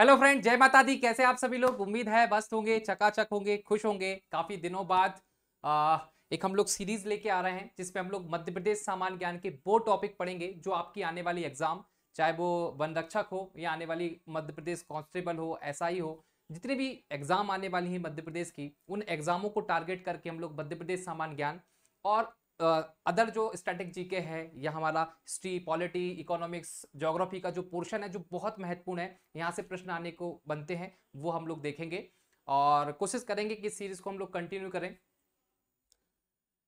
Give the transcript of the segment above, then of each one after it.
hello friend जय माता दी कैसे आप सभी लोग उम्मीद है बस्त होंगे चकाचक होंगे खुश होंगे काफी दिनों बाद आ, एक हम लोग सीरीज लेके आ रहे हैं जिसपे हम लोग मध्य प्रदेश सामान्य ज्ञान के वो टॉपिक पढ़ेंगे जो आपकी आने वाली एग्जाम चाहे वो वन रक्षक हो या आने वाली मध्य प्रदेश कांस्टेबल हो ऐसा ही हो जितने भी एग्जाम आने वाली है मध्य प्रदेश की उन एग्जामों को टारगेट करके हम लोग मध्य प्रदेश सामान्य ज्ञान और अदर जो स्टैटिक जीके है या हमारा हिस्ट्री पॉलिटी इकोनॉमिक्स जोग्राफी का जो पोर्शन है जो बहुत महत्वपूर्ण है यहाँ से प्रश्न आने को बनते हैं वो हम लोग देखेंगे और कोशिश करेंगे कि सीरीज को हम लोग कंटिन्यू करें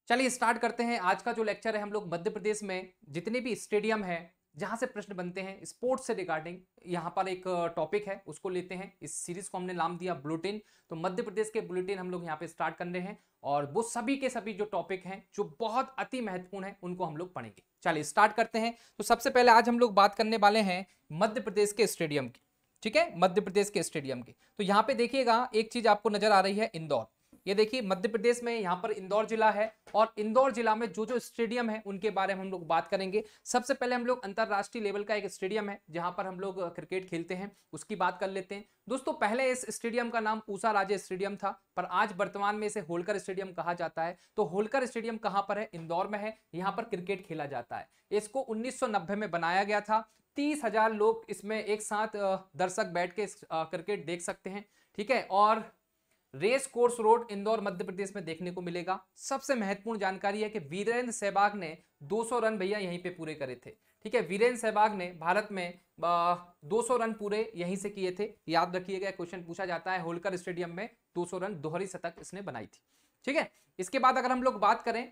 चलिए स्टार्ट करते हैं आज का जो लेक्चर है हम लोग मध्य प्रदेश में जितने भी स्टेडियम है जहाँ से प्रश्न बनते हैं स्पोर्ट्स से रिगार्डिंग यहाँ पर एक टॉपिक है उसको लेते हैं इस सीरीज को हमने नाम दिया बुलेटिन तो मध्य प्रदेश के बुलेटिन हम लोग यहाँ पे स्टार्ट कर रहे हैं और वो सभी के सभी जो टॉपिक हैं जो बहुत अति महत्वपूर्ण है उनको हम लोग पढ़ेंगे चलिए स्टार्ट करते हैं तो सबसे पहले आज हम लोग बात करने वाले हैं मध्य प्रदेश के स्टेडियम की ठीक है मध्य प्रदेश के स्टेडियम की तो यहाँ पे देखिएगा एक चीज आपको नजर आ रही है इंदौर ये देखिए मध्य प्रदेश में यहाँ पर इंदौर जिला है और इंदौर जिला में जो जो स्टेडियम है उनके बारे में हम लोग बात करेंगे सबसे पहले हम लोग अंतर्राष्ट्रीय लेवल का एक स्टेडियम है जहाँ पर हम लोग क्रिकेट खेलते हैं उसकी बात कर लेते हैं दोस्तों पहले इस स्टेडियम का नाम ऊषा राजे स्टेडियम था पर आज वर्तमान में इसे होलकर स्टेडियम कहा जाता है तो होलकर स्टेडियम कहाँ पर है इंदौर में है यहाँ पर क्रिकेट खेला जाता है इसको उन्नीस में बनाया गया था तीस हजार लोग इसमें एक साथ दर्शक बैठ के क्रिकेट देख सकते हैं ठीक है और race course road Indore Madhya Pradesh में देखने को मिलेगा सबसे महत्वपूर्ण जानकारी है कि वीरेंद्र सहवाग ने 200 रन भैया यहीं पे पूरे करे थे ठीक है वीरेंद्र सहवाग ने भारत में 200 रन पूरे यहीं से किए थे याद रखिएगा क्वेश्चन पूछा जाता है होलकर स्टेडियम में 200 रन दोहरी शतक इसने बनाई थी ठीक है इसके बाद अगर हम लोग बात करें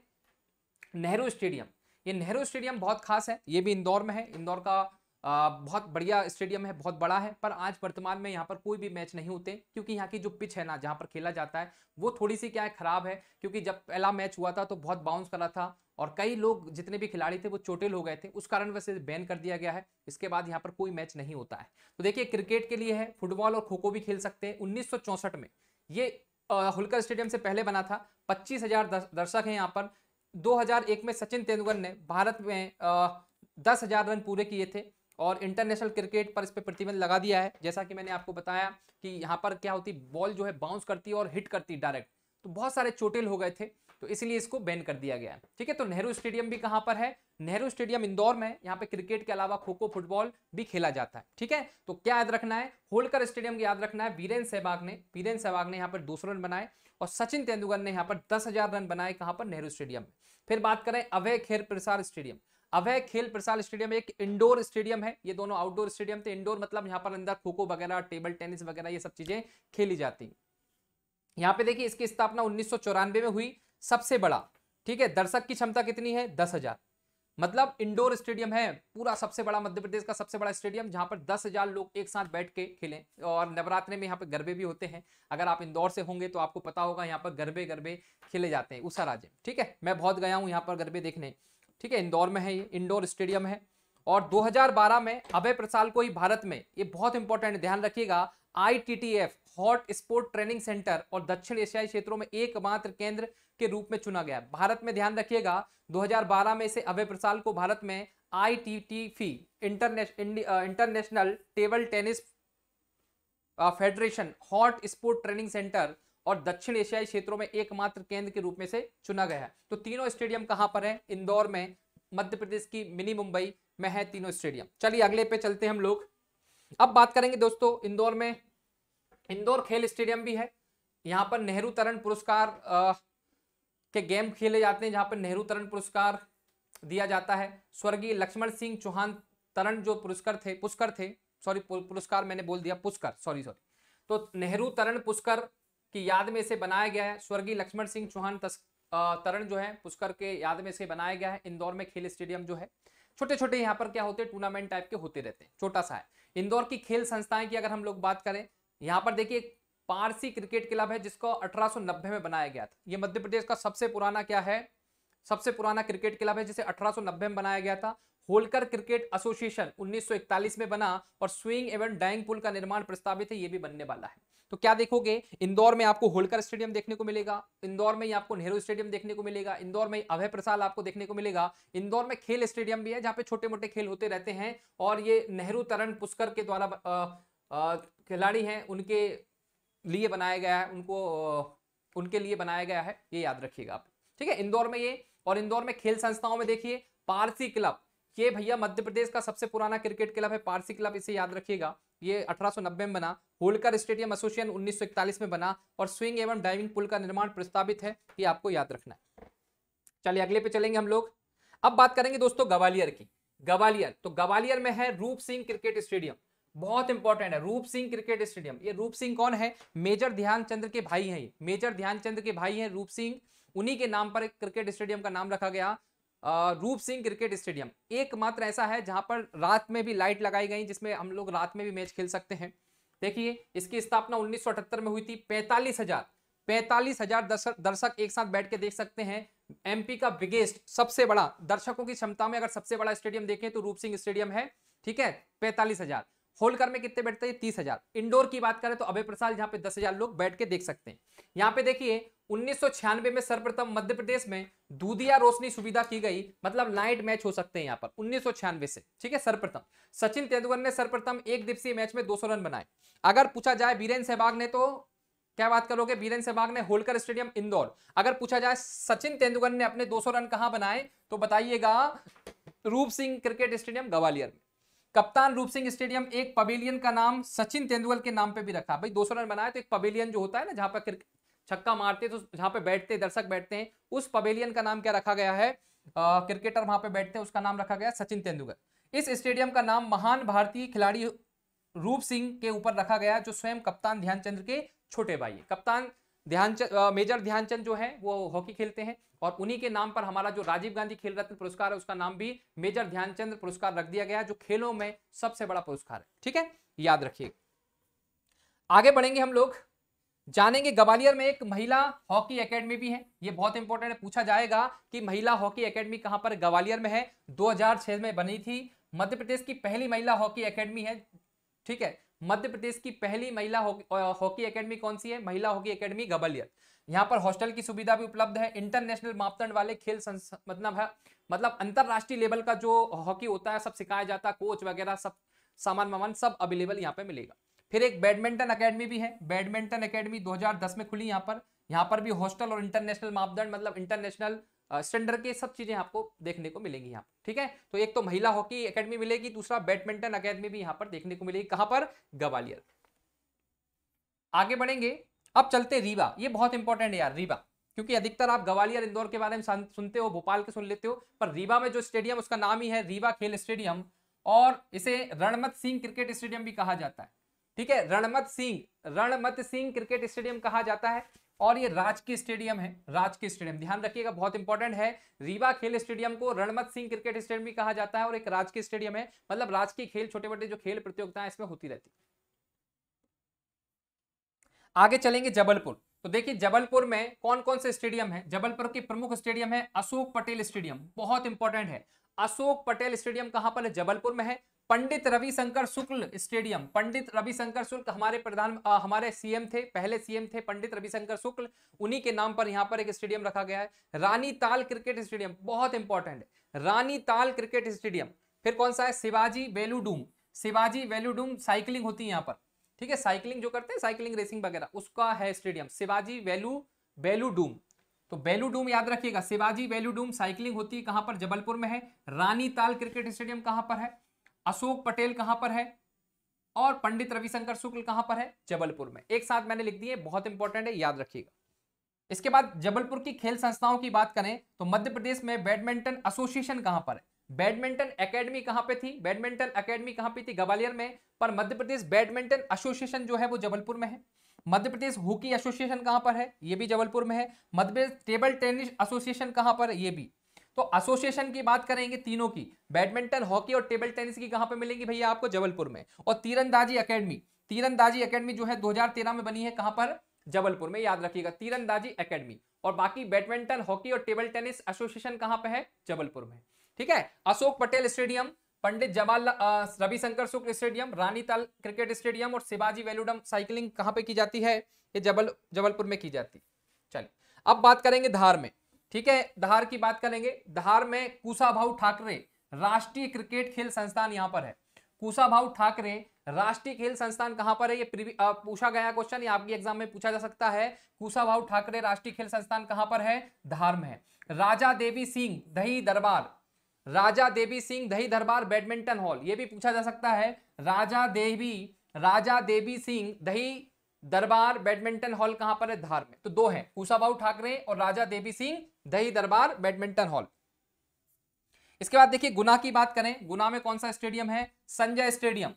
नेहरू स्टेडियम ये नेहरू स्टेडियम बहुत खास है ये भी इंदौर में है इंदौर का बहुत बढ़िया स्टेडियम है बहुत बड़ा है पर आज वर्तमान में यहाँ पर कोई भी मैच नहीं होते क्योंकि यहाँ की जो पिच है ना जहाँ पर खेला जाता है वो थोड़ी सी क्या है ख़राब है क्योंकि जब पहला मैच हुआ था तो बहुत बाउंस करा था और कई लोग जितने भी खिलाड़ी थे वो चोटिल हो गए थे उस कारण वैसे बैन कर दिया गया है इसके बाद यहाँ पर कोई मैच नहीं होता है तो देखिए क्रिकेट के लिए है फुटबॉल और खो खो भी खेल सकते हैं उन्नीस में ये होलकर स्टेडियम से पहले बना था पच्चीस दर्शक हैं यहाँ पर दो में सचिन तेंदुलकर ने भारत में दस हजार रन पूरे किए थे और इंटरनेशनल क्रिकेट पर इस पर प्रतिबंध लगा दिया है जैसा कि मैंने आपको बताया कि यहाँ पर क्या होती बॉल जो है बाउंस करती है और हिट करती डायरेक्ट तो बहुत सारे चोटिल हो गए थे तो इसलिए इसको बैन कर दिया गया है ठीक है तो नेहरू स्टेडियम भी कहाँ पर है नेहरू स्टेडियम इंदौर में यहाँ पे क्रिकेट के अलावा खो खो फुटबॉल भी खेला जाता है ठीक है तो क्या याद रखना है होलकर स्टेडियम याद रखना है वीरेन सहवाग ने वीरेन सहवाग ने यहाँ पर दो रन बनाए और सचिन तेंदुलकर ने यहाँ पर दस रन बनाए कहाँ पर नेहरू स्टेडियम में फिर बात करें अभय खेर प्रसार स्टेडियम अभय खेल प्रसाद स्टेडियम एक इंडोर स्टेडियम है ये दोनों आउटडोर स्टेडियम थे इंडोर मतलब यहाँ पर अंदर खो खो वगैरह टेबल टेनिस वगैरह ये सब चीजें खेली जाती यहाँ पे देखिए इसकी स्थापना उन्नीस में हुई सबसे बड़ा ठीक है दर्शक की क्षमता कितनी है दस हजार मतलब इंडोर स्टेडियम है पूरा सबसे बड़ा मध्य प्रदेश का सबसे बड़ा स्टेडियम जहां पर दस हजार लोग एक साथ बैठ के खेलें और नवरात्रे में यहां पर गरबे भी होते हैं अगर आप इंदौर से होंगे तो आपको पता होगा यहां पर गरबे गरबे खेले जाते हैं उषा राज्य ठीक है मैं बहुत गया हूँ यहाँ पर गरबे देखने ठीक है इंदौर में है ये इंडोर स्टेडियम है और 2012 में अभय प्रसाद को ही भारत में ये बहुत इंपॉर्टेंट ध्यान रखिएगा I hot sport training centre और दक्षिण एशियाई क्षेत्रों में एकमात्र केंद्र के रूप में चुना गया भारत में ध्यान रखिएगा 2012 में इसे अभय प्रसाद को भारत में I T T F international table tennis federation hot sport training centre और दक्षिण एशियाई क्षेत्रों में एकमात्र केंद्र के रूप में से चुना गया है तो तीनों स्टेडियम कहाँ पर है इंदौर में मध्य प्रदेश की मिनी मुंबई में है तीनों स्टेडियम चलिए अगले पे चलते हैं हम लोग अब बात करेंगे दोस्तों इंदौर में इंदौर खेल स्टेडियम भी है यहाँ पर नेहरू तरण पुरस्कार के गेम खेले जाते हैं जहाँ पर नेहरू तरण पुरस्कार दिया जाता है स्वर्गीय लक्ष्मण सिंह चौहान तरण जो पुरस्कार थे पुष्कर थे सॉरी पुरस्कार मैंने बोल दिया पुष्कर सॉरी सॉरी तो नेहरू तरण पुष्कर की याद में इसे बनाया गया है स्वर्गीय लक्ष्मण सिंह चौहान तरण जो है पुष्कर के याद में इसे बनाया गया है इंदौर में खेल स्टेडियम जो है छोटे छोटे यहाँ पर क्या होते हैं टूर्नामेंट टाइप के होते रहते हैं छोटा सा है इंदौर की खेल संस्थाएं की अगर हम लोग बात करें यहाँ पर देखिए पारसी क्रिकेट क्लब है जिसको 1890 में बनाया गया था ये मध्य प्रदेश का सबसे पुराना क्या है सबसे पुराना क्रिकेट क्लब है जिसे 1890 में बनाया गया था होलकर क्रिकेट एसोसिएशन 1941 में बना और स्विंग एवं डाइंग पुल का निर्माण प्रस्तावित है ये भी बनने वाला है तो क्या देखोगे इंदौर में आपको होलकर स्टेडियम देखने को मिलेगा इंदौर में ही आपको नेहरू स्टेडियम देखने को मिलेगा इंदौर में अभय प्रसाद आपको देखने को मिलेगा इंदौर में खेल स्टेडियम भी है जहाँ पे छोटे मोटे खेल होते रहते हैं और ये नेहरू तरण पुष्कर के द्वारा खिलाड़ी हैं उनके लिए बनाया गया है उनको उनके लिए बनाया गया है ये याद रखिएगा आप ठीक है इंदौर में ये और इंदौर में खेल संस्थाओं में देखिए पारसी क्लब ये भैया मध्य प्रदेश का सबसे पुराना क्रिकेट क्लब है पारसी क्लब इसे याद रखिएगा ये 1890 में बना होलकर स्टेडियम एसोसिएशन 1941 में बना और स्विंग एवं डाइविंग पुल का निर्माण प्रस्तावित है ये आपको याद रखना है चलिए अगले पे चलेंगे हम लोग अब बात करेंगे दोस्तों ग्वालियर की ग्वालियर तो ग्वालियर में है रूप सिंह क्रिकेट स्टेडियम बहुत इंपॉर्टेंट है रूप सिंह क्रिकेट स्टेडियम ये रूप सिंह कौन है मेजर ध्यानचंद्र के भाई हैं मेजर ध्यानचंद्र के भाई हैं रूप सिंह उन्हीं के नाम पर एक क्रिकेट स्टेडियम का नाम रखा गया रूप सिंह क्रिकेट स्टेडियम एकमात्र ऐसा है जहां पर रात में भी लाइट लगाई गई जिसमें हम लोग रात में भी मैच खेल सकते हैं देखिए इसकी स्थापना 1978 में हुई थी पैंतालीस हजार पैंतालीस हजार दर्शक एक साथ बैठ के देख सकते हैं एमपी का बिगेस्ट सबसे बड़ा दर्शकों की क्षमता में अगर सबसे बड़ा स्टेडियम देखें तो रूप सिंह स्टेडियम है ठीक है पैंतालीस हजार होलकर में कितने बैठते हैं तीस हजार इंडोर की बात करें तो अभय प्रसाद यहाँ पे दस हजार लोग बैठ के देख सकते हैं यहाँ पे देखिए 1996 में सर्वप्रथम मध्य प्रदेश में दूधिया रोशनी सुविधा की गई मतलब नाइट मैच हो सकते हैं यहाँ पर उन्नीस से ठीक है सर्वप्रथम सचिन तेंदुलकर ने सर्वप्रथम एक दिवसीय मैच में 200 रन बनाए अगर पूछा जाए बीरेन सहवाग ने तो क्या बात करोगे बीरेन सहवाग ने होलकर स्टेडियम इंदौर अगर पूछा जाए सचिन तेंदुलकर ने अपने दो रन कहां बनाए तो बताइएगा रूप सिंह क्रिकेट स्टेडियम ग्वालियर कप्तान रूप सिंह स्टेडियम एक पवेलियन का नाम सचिन तेंदुलकर के नाम पे भी रखा भाई 200 रन बनाए तो एक पवेलियन जो होता है ना जहां पर छक्का मारते तो जहां पे बैठते दर्शक बैठते हैं उस पवेलियन का नाम क्या रखा गया है आ, क्रिकेटर वहां पे बैठते हैं उसका नाम रखा गया सचिन तेंदुलकर इस स्टेडियम का नाम महान भारतीय खिलाड़ी रूप सिंह के ऊपर रखा गया जो स्वयं कप्तान ध्यानचंद के छोटे भाई कप्तान ध्यानचंद मेजर ध्यानचंद जो है वो हॉकी खेलते हैं और उन्हीं के नाम पर हमारा जो राजीव गांधी खेल रत्न पुरस्कार है उसका नाम भी मेजर ध्यानचंद पुरस्कार रख दिया गया जो खेलों में सबसे बड़ा पुरस्कार है ठीक है याद रखिए आगे बढ़ेंगे हम लोग जानेंगे ग्वालियर में एक महिला हॉकी एकेडमी भी है ये बहुत इंपॉर्टेंट है पूछा जाएगा कि महिला हॉकी एकेडमी कहां पर ग्वालियर में है 2006 में बनी थी मध्य प्रदेश की पहली महिला हॉकी एकेडमी है ठीक है मध्य प्रदेश की पहली महिला हॉकी एकेडमी कौन सी है महिला हॉकी एकेडमी ग्वालियर यहाँ पर हॉस्टल की सुविधा भी उपलब्ध है इंटरनेशनल मापदंड वाले खेल मतलब है मतलब अंतरराष्ट्रीय लेवल का जो हॉकी होता है सब सिखाया जाता है कोच वगैरह सब सामान वामान सब अवेलेबल यहाँ पे मिलेगा फिर एक बैडमिंटन अकेडमी भी है बैडमिंटन अकेडमी 2010 में खुली यहाँ पर यहाँ पर भी हॉस्टल और इंटरनेशनल मापदंड मतलब इंटरनेशनल स्टैंडर्ड के सब चीजें आपको देखने को मिलेंगी यहाँ ठीक है तो एक तो महिला हॉकी अकेडमी मिलेगी दूसरा बैडमिंटन अकेडमी भी यहाँ पर देखने को मिलेगी कहाँ पर ग्वालियर आगे बढ़ेंगे अब चलते रीवा ये बहुत इंपॉर्टेंट है यार रीवा क्योंकि अधिकतर आप ग्वालियर इंदौर के बारे में सुनते हो भोपाल के सुन लेते हो पर रीवा में जो स्टेडियम उसका नाम ही है रीवा खेल स्टेडियम और इसे रणमत सिंह क्रिकेट स्टेडियम भी कहा जाता है ठीक है रणमत सिंह रणमत सिंह क्रिकेट स्टेडियम कहा जाता है और ये राजकीय स्टेडियम है राजकीय स्टेडियम ध्यान रखिएगा बहुत इंपॉर्टेंट है रीवा खेल स्टेडियम को रणमत सिंह क्रिकेट स्टेडियम भी कहा जाता है और एक राजकीय स्टेडियम है मतलब राजकीय खेल छोटे मोटे जो खेल प्रतियोगिताएं इसमें होती रहती आगे चलेंगे जबलपुर तो देखिए जबलपुर में कौन कौन से स्टेडियम है जबलपुर के प्रमुख स्टेडियम है अशोक पटेल स्टेडियम बहुत इंपॉर्टेंट है अशोक पटेल स्टेडियम कहां पर है जबलपुर में है पंडित रविशंकर शुक्ल स्टेडियम पंडित रविशंकर शुक्ल हमारे प्रधान हमारे सीएम थे पहले सीएम थे पंडित रविशंकर शुक्ल उन्हीं के नाम पर यहाँ पर एक स्टेडियम रखा गया है रानी ताल क्रिकेट स्टेडियम बहुत इंपॉर्टेंट है रानी ताल क्रिकेट स्टेडियम फिर कौन सा है Shivaji velodrome Shivaji velodrome cycling होती है यहाँ पर ठीक है साइकिलिंग जो करते हैं साइकिलिंग रेसिंग वगैरह उसका है स्टेडियम शिवाजी वेलू वेलूडूम तो बेलूडूम याद रखिएगा शिवाजी वेलूडूम साइकिलिंग होती है कहां पर जबलपुर में है रानी ताल क्रिकेट स्टेडियम कहां पर है अशोक पटेल कहां पर है और पंडित रविशंकर शुक्ल कहां पर है जबलपुर में एक साथ मैंने लिख दिए बहुत इंपॉर्टेंट है याद रखिएगा इसके बाद जबलपुर की खेल संस्थाओं की बात करें तो मध्य प्रदेश में बैडमिंटन एसोसिएशन कहां पर है बैडमिंटन एकेडमी कहां पे थी बैडमिंटन एकेडमी कहां पे थी ग्वालियर में पर मध्य प्रदेश बैडमिंटन एसोसिएशन जो है वो जबलपुर में है मध्य प्रदेश हॉकी एसोसिएशन कहां पर है ये भी जबलपुर में है Madhya Pradesh table tennis association कहां पर है ये भी तो एसोसिएशन की बात करेंगे तीनों की बैडमिंटन हॉकी और टेबल टेनिस की कहां पे मिलेंगी भैया आपको जबलपुर में और तीरंदाजी एकेडमी तीरंदाजी एकेडमी जो है 2013 में बनी है कहां पर जबलपुर में याद रखिएगा तीरंदाजी एकेडमी और बाकी बैडमिंटन हॉकी और टेबल टेनिस एसोसिएशन कहां पर है जबलपुर में ठीक है Ashok Patel stadium Pandit Jawaharlal Ravishankar Shukla stadium Ranital cricket stadium और शिवाजी वेलुडम साइकिलिंग कहां पे की जाती है ये जबल जबलपुर में की जाती है चलिए अब बात करेंगे धार में ठीक है धार की बात करेंगे धार में कुशाभा ठाकरे राष्ट्रीय क्रिकेट खेल संस्थान यहां पर है कुशाभा ठाकरे राष्ट्रीय खेल संस्थान कहां पर है ये पूछा गया क्वेश्चन आपकी आपके एग्जाम में पूछा जा सकता है कुशाभा ठाकरे राष्ट्रीय खेल संस्थान कहां पर है धार में है राजा देवी सिंह दही दरबार राजा देवी सिंह दही दरबार बैडमिंटन हॉल ये भी पूछा जा सकता है राजा देवी राजा देवी सिंह दही दरबार बैडमिंटन हॉल कहां पर है धार में तो दो हैं कुशाभाऊ ठाकरे और राजा देवी सिंह दही दरबार बैडमिंटन हॉल इसके बाद देखिए गुना की बात करें गुना में कौन सा स्टेडियम है संजय स्टेडियम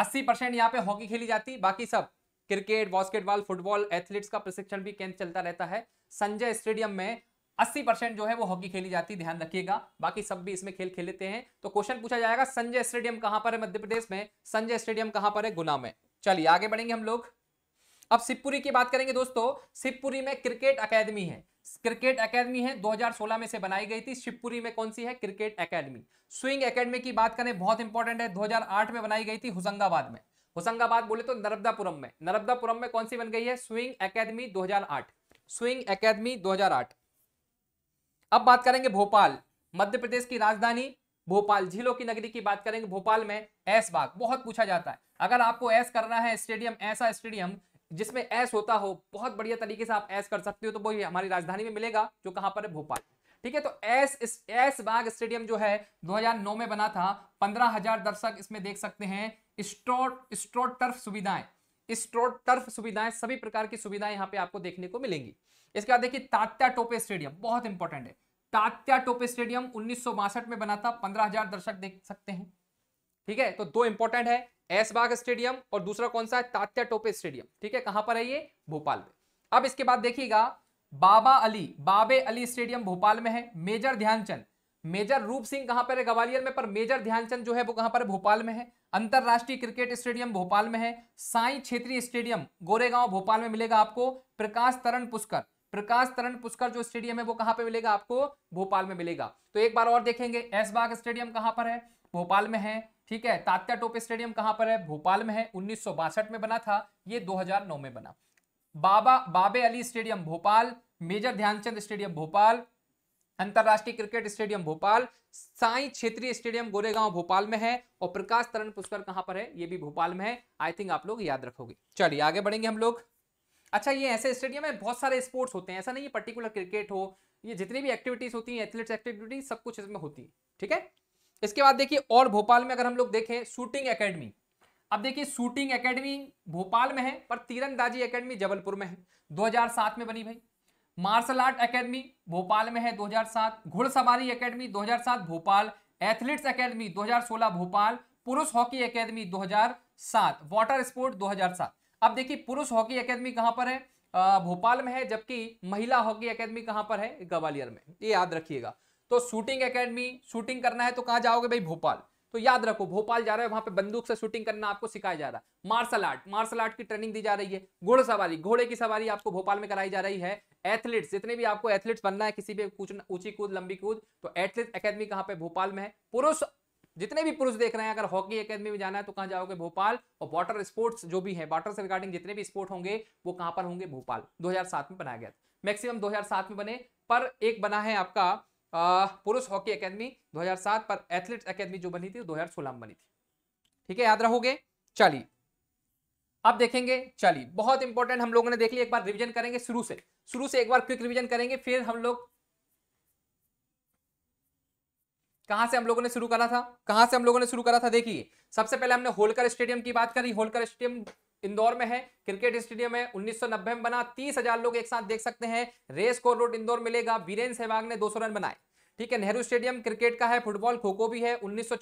80 परसेंट यहाँ पे हॉकी खेली जाती बाकी सब क्रिकेट बास्केटबॉल फुटबॉल एथलीट्स का प्रशिक्षण भी केंद्र चलता रहता है संजय स्टेडियम में 80 परसेंट जो है वो हॉकी खेली जाती ध्यान रखिएगा बाकी सब भी इसमें खेल खेल लेते हैं तो क्वेश्चन पूछा जाएगा संजय स्टेडियम कहां पर है मध्य प्रदेश में संजय स्टेडियम कहां पर है गुना में चलिए आगे बढ़ेंगे हम लोग अब शिवपुरी की बात करेंगे दोस्तों शिवपुरी में क्रिकेट अकेदमी है क्रिकेट एकेडमी है 2016 में से बनाई गई थी शिवपुरी में कौन सी है क्रिकेट एकेडमी स्विंग एकेडमी की बात करें बहुत इंपॉर्टेंट है 2008 में बनाई गई थी होशंगाबाद में होशंगाबाद बोले तो नर्मदापुरम में नर्मदापुरम में कौन सी बन गई है स्विंग एकेडमी 2008 स्विंग एकेडमी 2008 अब बात करेंगे भोपाल मध्य प्रदेश की राजधानी भोपाल झीलों की नगरी की बात करेंगे भोपाल में एस बाग बहुत पूछा जाता है अगर आपको ऐस करना है स्टेडियम ऐसा स्टेडियम जिसमें एस होता हो बहुत बढ़िया तरीके से आप एस कर सकते हो तो वो हमारी राजधानी में मिलेगा जो कहां पर है भोपाल ठीक है तो एस एस बाग स्टेडियम जो है 2009 में बना था 15000 दर्शक इसमें देख सकते हैं स्ट्रोट स्ट्रोट टर्फ सुविधाएं स्ट्रोट टर्फ सुविधाएं सभी प्रकार की सुविधाएं यहाँ पे आपको देखने को मिलेंगी इसके बाद देखिए तात्या टोपे स्टेडियम बहुत इंपॉर्टेंट है तात्या टोपे स्टेडियम उन्नीस में बना था पंद्रह दर्शक देख सकते हैं ठीक है तो दो इंपॉर्टेंट है एसबाग स्टेडियम और दूसरा कौन सा है तात्या टोपे स्टेडियम ठीक है कहां पर है ये भोपाल में अब इसके बाद देखिएगा बाबा अली बाबे अली स्टेडियम भोपाल में है मेजर ध्यानचंद मेजर रूप सिंह कहां पर है ग्वालियर में पर मेजर ध्यानचंद जो है वो कहां पर भोपाल में है अंतरराष्ट्रीय क्रिकेट स्टेडियम भोपाल में है साई क्षेत्रीय स्टेडियम गोरेगांव भोपाल में मिलेगा आपको प्रकाश तरण पुष्कर प्रकाश तरण पुष्कर जो स्टेडियम है वो कहां पे मिलेगा आपको भोपाल में मिलेगा तो एक बार और देखेंगे एसबाग स्टेडियम कहां पर है भोपाल में है ठीक है तात्या टोपे स्टेडियम कहां पर है भोपाल में है उन्नीस में बना था ये 2009 में बना Baba Babe Ali stadium Bhopal major Dhyanchand stadium Bhopal अंतर्राष्ट्रीय क्रिकेट स्टेडियम भोपाल साई क्षेत्रीय स्टेडियम गोरेगांव भोपाल में है और प्रकाश तरण पुष्कर कहां पर है ये भी भोपाल में है आई थिंक आप लोग याद रखोगे चलिए आगे बढ़ेंगे हम लोग अच्छा ये ऐसे स्टेडियम है बहुत सारे स्पोर्ट्स होते हैं ऐसा नहीं है पर्टिकुलर क्रिकेट हो ये जितनी भी एक्टिविटीज होती हैं एथलेट्स एक्टिविटीज सब कुछ इसमें होती है ठीक है इसके बाद देखिए और भोपाल में अगर हम लोग देखें शूटिंग एकेडमी अब देखिए शूटिंग एकेडमी भोपाल में है पर तीरंदाजी एकेडमी जबलपुर में है 2007 में बनी भाई मार्शल आर्ट एकेडमी भोपाल में है 2007 घुड़सवारी academy 2007 Bhopal athletes academy 2016 Bhopal पुरुष हॉकी एकेडमी 2007 वाटर स्पोर्ट 2007 अब देखिए पुरुष हॉकी एकेडमी कहां पर है भोपाल में है जबकि महिला हॉकी एकेडमी कहां पर है ग्वालियर में ये याद रखिएगा तो शूटिंग एकेडमी शूटिंग करना है तो कहां जाओगे भाई भोपाल तो याद रखो भोपाल जा रहे हो वहां पे बंदूक से शूटिंग करना आपको सिखाया जा रहा है मार्शल आर्ट मार्शल आर्ट की ट्रेनिंग दी जा रही है घोड़सवारी घोड़े की सवारी आपको भोपाल में कराई जा रही है एथलीट्स जितने भी आपको एथलीट्स बनना है किसी भी ऊंची कूद लंबी कूद तो एथलीट अकेडमी कहाँ पे भोपाल में है पुरुष जितने भी पुरुष देख रहे हैं अगर हॉकी एकेडमी में जाना है तो कहां जाओगे भोपाल और वाटर स्पोर्ट्स जो भी है वाटर से रिगार्डिंग जितने भी स्पोर्ट होंगे वो कहां पर होंगे भोपाल 2007 में बनाया गया मैक्सिमम 2007 में बने पर एक बना है आपका पुरुष हॉकी अकेदमी 2007 पर एथलीट अकेदमी जो बनी थी 2016 में बनी थी ठीक है याद रहोगे चलिए अब देखेंगे चलिए बहुत इंपॉर्टेंट हम लोगों ने देख लिया एक बार रिवीजन करेंगे शुरू से शुरू से एक बार क्विक रिवीजन करेंगे फिर हम लोग कहां से हम लोगों ने शुरू करा था कहां से हम लोगों ने शुरू करा था देखिए सबसे पहले हमने होलकर स्टेडियम की बात करी होलकर स्टेडियम इंदौर में है क्रिकेट स्टेडियम है 1990 में बना तीस हजार लोग एक साथ देख सकते हैं रेस कोर रोड इंदौर मिलेगा वीरेंद्र सहवाग ने 200 रन बनाए ठीक है नेहरू स्टेडियम क्रिकेट का है फुटबॉल खो खो भी है उन्नीस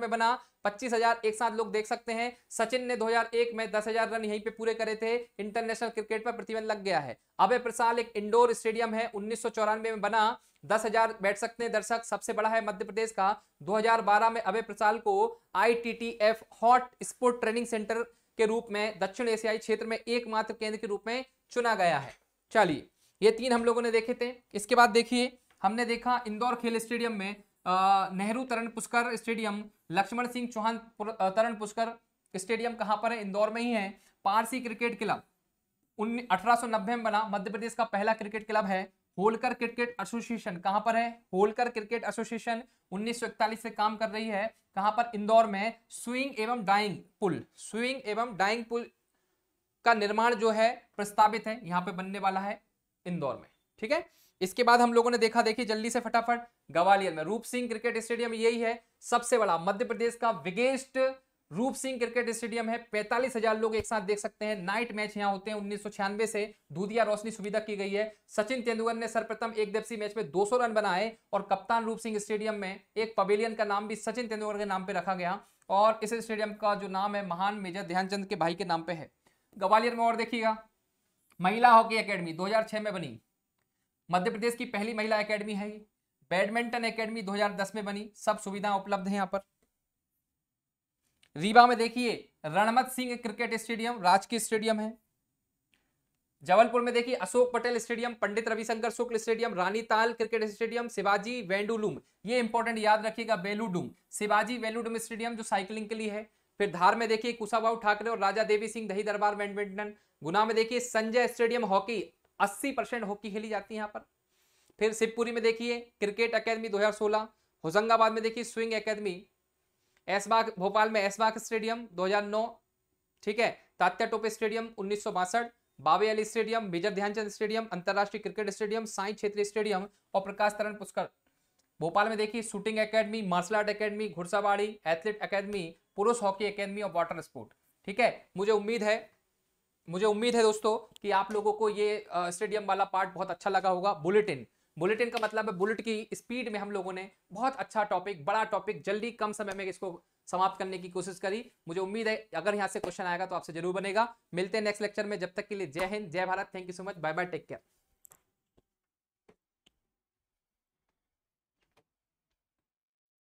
में बना पच्चीस हजार एक साथ लोग देख सकते हैं सचिन ने 2001 में 10,000 रन यहीं पे पूरे करे थे इंटरनेशनल क्रिकेट पर प्रतिबंध लग गया है अबे प्रसाद एक इंडोर स्टेडियम है उन्नीस में बना दस हजार बैठ सकते हैं दर्शक सबसे बड़ा है मध्य प्रदेश का 2012 में अबे प्रसाद को ITTF hot sport training centre के रूप में दक्षिण एशियाई क्षेत्र में एकमात्र केंद्र के रूप में चुना गया है चलिए ये तीन हम लोगों ने देखे थे इसके बाद देखिए हमने देखा इंदौर खेल स्टेडियम में नेहरू तरण पुष्कर स्टेडियम लक्ष्मण सिंह चौहान तरण पुष्कर स्टेडियम कहाँ पर है इंदौर में ही है पारसी क्रिकेट क्लब अठारह में बना मध्य प्रदेश का पहला क्रिकेट क्लब है होलकर क्रिकेट एसोसिएशन कहां पर है होलकर क्रिकेट एसोसिएशन 1941 से काम कर रही है कहां पर इंदौर में स्विंग एवं डाइंग पुल स्विंग एवं डाइंग पुल का निर्माण जो है प्रस्तावित है यहां पे बनने वाला है इंदौर में ठीक है इसके बाद हम लोगों ने देखा देखिए जल्दी से फटाफट ग्वालियर में रूप सिंह क्रिकेट स्टेडियम यही है सबसे बड़ा मध्य प्रदेश का बिगेस्ट रूप सिंह क्रिकेट स्टेडियम है पैंतालीस हजार लोग एक साथ देख सकते हैं नाइट मैच यहाँ होते हैं उन्नीस से दूधिया रोशनी सुविधा की गई है सचिन तेंदुलकर ने सर्वप्रथम एक दिवसीय मैच में 200 रन बनाए और कप्तान रूप सिंह स्टेडियम में एक पवेलियन का नाम भी सचिन तेंदुलकर के नाम पर रखा गया और इस स्टेडियम का जो नाम है महान मेजर ध्यानचंद के भाई के नाम पे है ग्वालियर में और देखिएगा महिला हॉकी अकेडमी 2006 में बनी मध्य प्रदेश की पहली महिला अकेडमी है बैडमिंटन अकेडमी 2010 में बनी सब सुविधाएं उपलब्ध है यहाँ पर रीवा में देखिए रणमत सिंह क्रिकेट स्टेडियम राजकीय स्टेडियम है जबलपुर में देखिए Ashok Patel stadium Pandit Ravishankar Shukla stadium Ranital cricket stadium Shivaji velodrome ये इंपॉर्टेंट याद रखिएगा बेलूडूम शिवाजी वेलूडूम स्टेडियम जो साइकिलिंग के लिए है फिर धार में देखिए कुशाभा ठाकरे और राजा देवी सिंह दही दरबार बैडमिंटन गुना में देखिए संजय स्टेडियम हॉकी अस्सी परसेंट हॉकी खेली जाती है यहाँ पर फिर शिवपुरी में देखिए क्रिकेट अकेदमी दो होशंगाबाद में देखिए स्विंग अकेदमी एसबाग भोपाल में एसबाग स्टेडियम 2009 ठीक है तात्या टोपे स्टेडियम उन्नीस Babe Ali stadium major Dhyanchand stadium अंतर्राष्ट्रीय क्रिकेट स्टेडियम साई क्षेत्रीय स्टेडियम और प्रकाश तरण पुष्कर भोपाल में देखिए shooting academy martial art academy घुड़सावाड़ी एथलेट एकेडमी पुरुष हॉकी एकेडमी और वाटर स्पोर्ट ठीक है मुझे उम्मीद है मुझे उम्मीद है दोस्तों कि आप लोगों को ये स्टेडियम वाला पार्ट बहुत अच्छा लगा होगा बुलेटिन बुलेटिन का मतलब है बुलेट की स्पीड में हम लोगों ने बहुत अच्छा टॉपिक बड़ा टॉपिक जल्दी कम समय में इसको समाप्त करने की कोशिश करी मुझे उम्मीद है अगर यहाँ से क्वेश्चन आएगा तो आपसे जरूर बनेगा मिलते हैं नेक्स्ट लेक्चर में जब तक के लिए जय हिंद जय Bharat thank you so much bye bye take care